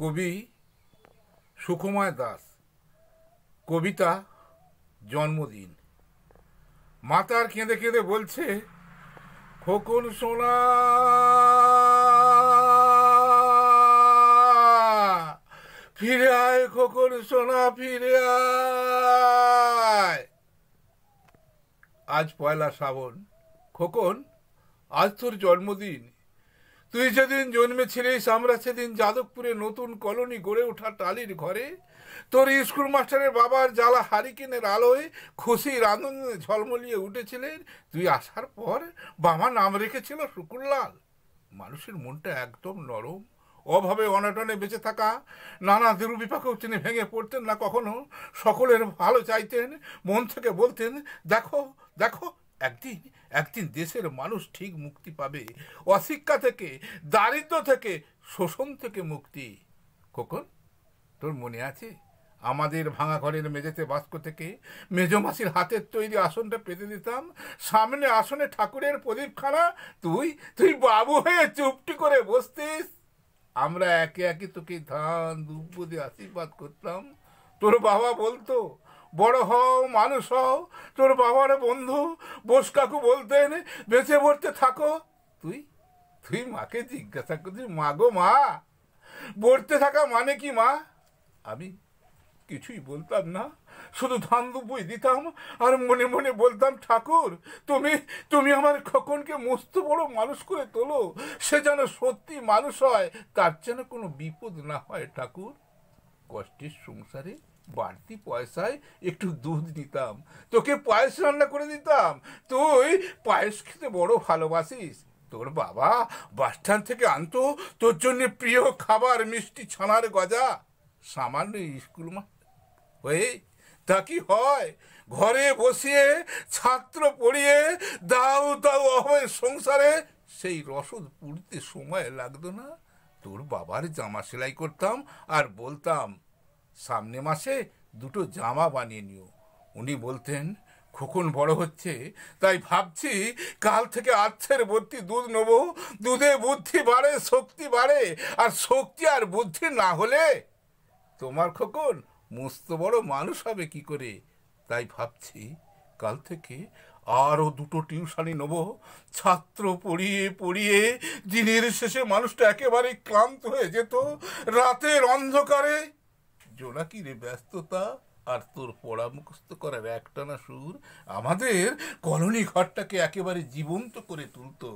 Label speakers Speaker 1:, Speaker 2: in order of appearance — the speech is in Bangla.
Speaker 1: কবি সুখময় দাস কবিতা জন্মদিন মাতার কেঁদে কেঁদে বলছে খোকন সোনা ফিরে আয় খোকন সোনা ফিরে আয় আজ পয়লা শ্রাবণ খোকন আজ তোর জন্মদিন তুই যেদিন জন্মেছিলিস আমরা সেদিন যাদবপুরে নতুন কলোনি গড়ে ওঠা টালির ঘরে তোর স্কুল মাস্টারের বাবার জ্বালা হারিকেনের আলোয় খুশির আনন্দে ঝলমলিয়ে উঠেছিলেন তুই আসার পর বাবা নাম রেখেছিল শুকুরলাল মানুষের মনটা একদম নরম অভাবে অনটনে বেঁচে থাকা নানা দুর্বিপাকেও তিনি ভেঙে পড়তেন না কখনো সকলের ভালো চাইতেন মন থেকে বলতেন দেখো দেখো একদিন একদিন দেশের মানুষ ঠিক মুক্তি পাবে অশিক্ষা থেকে দারিদ্র থেকে শোষণ থেকে মুক্তি খোকন তোর মনে আছে আমাদের ভাঙা ঘরের মেঝেতে বাস্ক থেকে মেজমাসির হাতের তৈরি আসনটা পেতে দিতাম সামনে আসনে ঠাকুরের প্রদীপ খানা তুই তুই বাবু হয়ে চুপটি করে বসতিস আমরা একে একে তোকে ধান দুব্য আশীর্বাদ করতাম তোর বাবা বলতো বড় হও মানুষ হও তোর বাবার বন্ধু বোস কাকু বলতেন বেঁচে পড়তে থাকো তুই তুই মাকে জিজ্ঞাসা করছিস মা গো মা বলতে থাকা মানে কি মা আমি কিছুই বলতাম না শুধু ধান দুপুই দিতাম আর মনে মনে বলতাম ঠাকুর তুমি তুমি আমার খোকনকে মস্ত বড় মানুষ করে তোলো সে যেন সত্যি মানুষ হয় তার যেন কোনো বিপদ না হয় ঠাকুর কষ্টের সংসারে বাড়তি পয়সায় একটু দুধ দিতাম তোকে পায়েস রান্না করে দিতাম তুই পায়েস খেতে বড় ভালোবাসিস তোর বাবা বাসস্ট্যান্ড থেকে আনতো তোর জন্য প্রিয় খাবার মিষ্টি ছানার গজা সামান্য স্কুল হয়ে তা কি হয় ঘরে বসিয়ে ছাত্র পড়িয়ে দাউ দাউ হয় সংসারে সেই রসদ পুড়তে সময় লাগতো না তোর বাবার জামা সেলাই করতাম আর বলতাম সামনে মাসে দুটো জামা বানিয়ে নিও উনি বলতেন খোকন বড় হচ্ছে তাই ভাবছি কাল থেকে আচ্ছের ভর্তি দুধ নেব দুধে বুদ্ধি বাড়ে শক্তি বাড়ে আর শক্তি আর বুদ্ধি না হলে তোমার খোকন মস্ত বড় মানুষ হবে কি করে তাই ভাবছি কাল থেকে আরও দুটো টিউশনই নেব ছাত্র পড়িয়ে পড়িয়ে দিনের শেষে মানুষটা একেবারে ক্লান্ত হয়ে যেত রাতের অন্ধকারে জোনাকির ব্যস্ততা আর তোর পড়া মুখস্ত করার একটানা সুর আমাদের কলোনি ঘরটাকে একেবারে জীবন্ত করে তুলতো